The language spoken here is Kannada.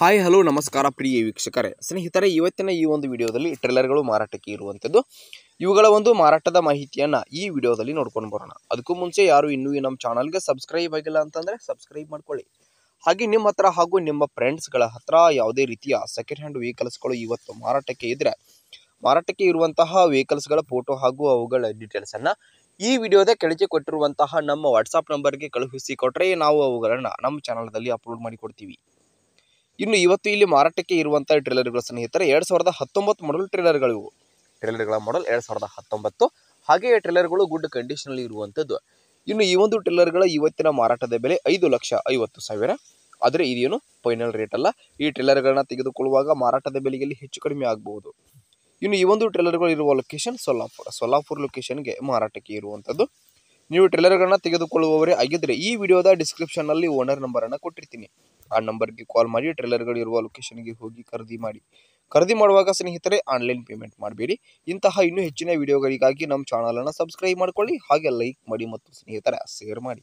ಹಾಯ್ ಹಲೋ ನಮಸ್ಕಾರ ಪ್ರಿಯ ವೀಕ್ಷಕರೇ ಸ್ನೇಹಿತರೆ ಇವತ್ತಿನ ಈ ಒಂದು ವಿಡಿಯೋದಲ್ಲಿ ಟ್ರೇಲರ್ಗಳು ಮಾರಾಟಕ್ಕೆ ಇರುವಂಥದ್ದು ಇವುಗಳ ಒಂದು ಮಾರಾಟದ ಮಾಹಿತಿಯನ್ನು ಈ ವಿಡಿಯೋದಲ್ಲಿ ನೋಡ್ಕೊಂಡು ಬರೋಣ ಅದಕ್ಕೂ ಮುಂಚೆ ಯಾರು ಇನ್ನೂ ನಮ್ಮ ಚಾನಲ್ಗೆ ಸಬ್ಸ್ಕ್ರೈಬ್ ಆಗಿಲ್ಲ ಅಂತಂದರೆ ಸಬ್ಸ್ಕ್ರೈಬ್ ಮಾಡ್ಕೊಳ್ಳಿ ಹಾಗೆ ನಿಮ್ಮ ಹತ್ರ ಹಾಗೂ ನಿಮ್ಮ ಫ್ರೆಂಡ್ಸ್ಗಳ ಹತ್ರ ಯಾವುದೇ ರೀತಿಯ ಸೆಕೆಂಡ್ ಹ್ಯಾಂಡ್ ವೆಹಿಕಲ್ಸ್ಗಳು ಇವತ್ತು ಮಾರಾಟಕ್ಕೆ ಇದ್ದರೆ ಮಾರಾಟಕ್ಕೆ ಇರುವಂತಹ ವೆಹಿಕಲ್ಸ್ಗಳ ಫೋಟೋ ಹಾಗೂ ಅವುಗಳ ಡೀಟೇಲ್ಸನ್ನು ಈ ವಿಡಿಯೋದ ಕೆಳಗೆ ಕೊಟ್ಟಿರುವಂತಹ ನಮ್ಮ ವಾಟ್ಸಪ್ ನಂಬರ್ಗೆ ಕಳುಹಿಸಿ ಕೊಟ್ಟರೆ ನಾವು ಅವುಗಳನ್ನು ನಮ್ಮ ಚಾನಲ್ನಲ್ಲಿ ಅಪ್ಲೋಡ್ ಮಾಡಿಕೊಡ್ತೀವಿ ಇನ್ನು ಇವತ್ತು ಇಲ್ಲಿ ಮಾರಾಟಕ್ಕೆ ಇರುವಂಥ ಟ್ರೇಲರ್ಗಳು ಸ್ನೇಹಿತರೆ ಎರಡ್ ಸಾವಿರದ ಹತ್ತೊಂಬತ್ತು ಮಾಡಲ್ ಟ್ರೇಲರ್ಗಳಿವು ಟ್ರೇಲರ್ಗಳ ಮಾಡಲ್ ಎರಡ್ ಸಾವಿರದ ಹತ್ತೊಂಬತ್ತು ಹಾಗೆಯೇ ಟ್ರೇಲರ್ಗಳು ಗುಡ್ ಅಲ್ಲಿ ಇರುವಂತದ್ದು ಇನ್ನು ಈ ಒಂದು ಟ್ರೇಲರ್ಗಳ ಇವತ್ತಿನ ಮಾರಾಟದ ಬೆಲೆ ಐದು ಲಕ್ಷ ಐವತ್ತು ಸಾವಿರ ಆದರೆ ಇದೇನು ಫೈನಲ್ ರೇಟ್ ಅಲ್ಲ ಈ ಟ್ರೇಲರ್ಗಳನ್ನ ತೆಗೆದುಕೊಳ್ಳುವಾಗ ಮಾರಾಟದ ಬೆಲೆಯಲ್ಲಿ ಹೆಚ್ಚು ಕಡಿಮೆ ಆಗಬಹುದು ಇನ್ನು ಈ ಒಂದು ಟ್ರೇಲರ್ಗಳು ಇರುವ ಲೊಕೇಶನ್ ಸೊಲ್ಲಾಪುರ ಸೊಲ್ಲಾಪುರ ಲೊಕೇಶನ್ಗೆ ಮಾರಾಟಕ್ಕೆ ಇರುವಂಥದ್ದು ನೀವು ಟ್ರೇಲರ್ಗಳನ್ನ ತೆಗೆದುಕೊಳ್ಳುವವರೇ ಆಗಿದ್ದರೆ ಈ ವಿಡಿಯೋದ ಡಿಸ್ಕ್ರಿಪ್ಷನ್ನಲ್ಲಿ ಓನರ್ ನಂಬರನ್ನು ಕೊಟ್ಟಿರ್ತೀನಿ ಆ ನಂಬರ್ಗೆ ಕಾಲ್ ಮಾಡಿ ಟ್ರೇಲರ್ಗಳು ಇರುವ ಗೆ ಹೋಗಿ ಖರೀದಿ ಮಾಡಿ ಖರೀದಿ ಮಾಡುವಾಗ ಸ್ನೇಹಿತರೆ ಆನ್ಲೈನ್ ಪೇಮೆಂಟ್ ಮಾಡಬೇಡಿ ಇಂತಹ ಇನ್ನೂ ಹೆಚ್ಚಿನ ವಿಡಿಯೋಗಳಿಗಾಗಿ ನಮ್ಮ ಅನ್ನು ಸಬ್ಸ್ಕ್ರೈಬ್ ಮಾಡ್ಕೊಳ್ಳಿ ಹಾಗೆ ಲೈಕ್ ಮಾಡಿ ಮತ್ತು ಸ್ನೇಹಿತರ ಶೇರ್ ಮಾಡಿ